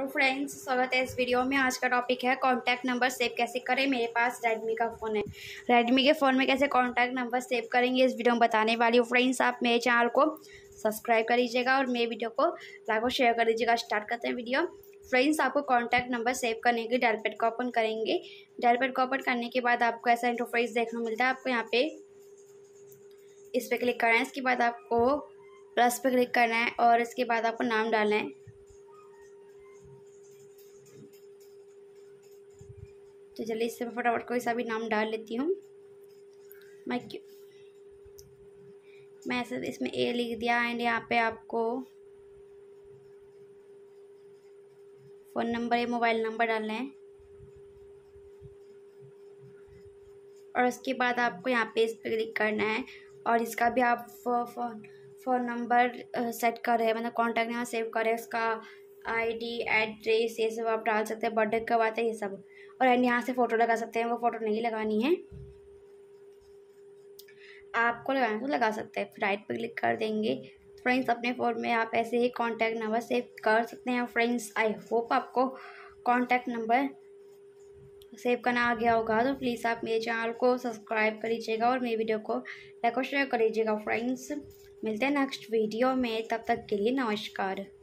hello friends स्वागत है इस वीडियो में आज का टॉपिक है कॉन्टैक्ट नंबर सेव कैसे करें मेरे पास रेडमी का फ़ोन है रेडमी के फ़ोन में कैसे कॉन्टैक्ट नंबर सेव करेंगे इस वीडियो में बताने वाली हूँ फ्रेंड्स आप मेरे चैनल को सब्सक्राइब कर लीजिएगा और मेरे वीडियो को लाइक और शेयर कर लीजिएगा स्टार्ट करते हैं वीडियो फ्रेंड्स आपको कॉन्टैक्ट नंबर सेव करने के डायल पेड को ओपन करेंगे डायल पेड को ओपन करने के बाद आपको ऐसा इंटरफेस देखने मिलता है आपको यहाँ पे इस पर क्लिक करना है इसके बाद आपको प्लस पे क्लिक करना है और इसके बाद आपको नाम डालना है तो चलिए इससे मैं फटाफट कोई सा भी नाम डाल लेती हूँ मैं क्यों मैं ऐसे इसमें ए लिख दिया एंड यहाँ पे आपको फ़ोन नंबर या मोबाइल नंबर डालना है और उसके बाद आपको यहाँ पे इस पर क्लिक करना है और इसका भी आप फ़ोन फ़ोन नंबर सेट कर रहे हैं मतलब कॉन्टैक्ट नंबर सेव कर रहे हैं उसका आईडी एड्रेस ये सब आप डाल सकते हैं बर्थडे कब आता है ये सब और एंड यहाँ से फ़ोटो लगा सकते हैं वो फ़ोटो नहीं लगानी है आपको लगाना तो लगा सकते हैं राइट पर क्लिक कर देंगे फ्रेंड्स अपने फ़ोन में आप ऐसे ही कॉन्टैक्ट नंबर सेव कर सकते हैं फ्रेंड्स आई होप आपको कॉन्टैक्ट नंबर सेव करना आ गया होगा तो प्लीज़ आप मेरे चैनल को सब्सक्राइब कर लीजिएगा और मेरी वीडियो को लाइक और शेयर कर लीजिएगा फ्रेंड्स मिलते हैं नेक्स्ट वीडियो में तब तक के लिए नमस्कार